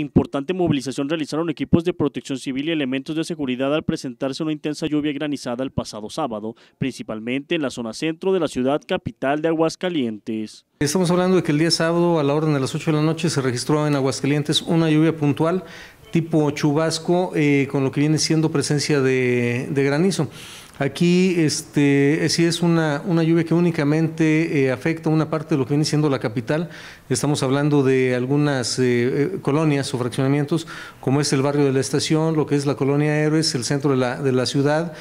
importante movilización realizaron equipos de protección civil y elementos de seguridad al presentarse una intensa lluvia granizada el pasado sábado, principalmente en la zona centro de la ciudad capital de Aguascalientes. Estamos hablando de que el día sábado a la orden de las 8 de la noche se registró en Aguascalientes una lluvia puntual tipo chubasco eh, con lo que viene siendo presencia de granizo. Aquí este, eh, sí es una, lluvia que únicamente eh, afecta una parte de lo que viene siendo la capital. Estamos hablando de algunas eh, colonias o fraccionamientos, como es el barrio de la estación, lo que es la colonia Héroes, el centro de la, ciudad,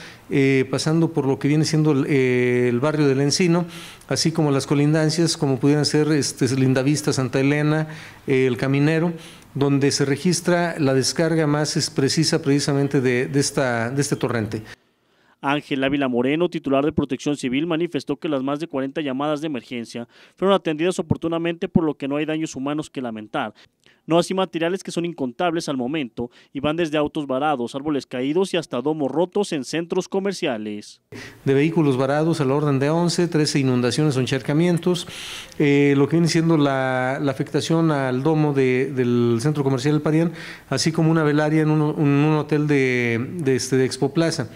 pasando por lo que viene siendo el, barrio del Encino, así como las colindancias, como pudieran ser este, Lindavista, Santa Elena, el Caminero donde se registra la descarga más precisa precisamente de este torrente. Ángel Ávila Moreno, titular de Protección Civil, manifestó que las más de 40 llamadas de emergencia fueron atendidas oportunamente por lo que no hay daños humanos que lamentar. No así materiales que son incontables al momento y van desde autos varados, árboles caídos y hasta domos rotos en centros comerciales. De vehículos varados la orden de 11, 13 inundaciones o encharcamientos, eh, lo que viene siendo la, afectación al domo del centro comercial del Parián, así como una velaria en un, hotel de, de este, Expo Plaza.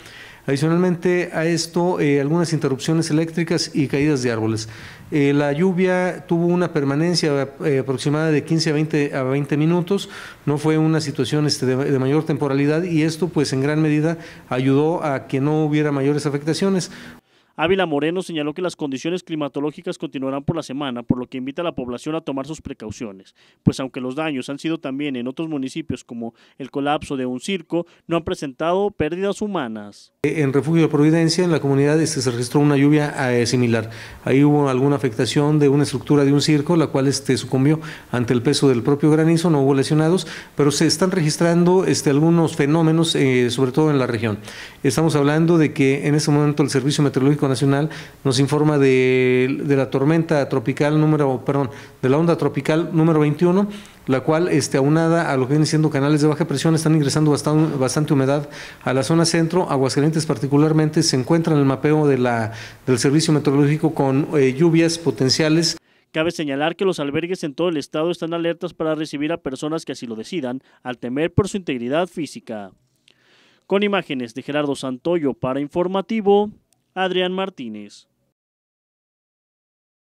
Adicionalmente a esto, eh, algunas interrupciones eléctricas y caídas de árboles. Eh, la lluvia tuvo una permanencia eh, aproximada de 15 a 20, a 20 minutos, no fue una situación este, de, de, mayor temporalidad y esto pues en gran medida ayudó a que no hubiera mayores afectaciones. Ávila Moreno señaló que las condiciones climatológicas continuarán por la semana, por lo que invita a la población a tomar sus precauciones, pues aunque los daños han sido también en otros municipios como el colapso de un circo, no han presentado pérdidas humanas. En Refugio de Providencia, en la comunidad, este, se registró una lluvia eh, similar. Ahí hubo alguna afectación de una estructura de un circo, la cual este, sucumbió ante el peso del propio granizo, no hubo lesionados, pero se están registrando este, algunos fenómenos, eh, sobre todo en la región. Estamos hablando de que en este momento el Servicio Meteorológico Nacional nos informa de, la tormenta tropical número, perdón, de la onda tropical número 21, la cual, este, aunada a lo que vienen siendo canales de baja presión, están ingresando bastante, humedad a la zona centro. Aguascalientes particularmente se encuentra en el mapeo del servicio meteorológico con eh, lluvias potenciales Cabe señalar que los albergues en todo el estado están alertas para recibir a personas que así lo decidan, al temer por su integridad física. Con imágenes de Gerardo Santoyo para Informativo, Adrián Martínez.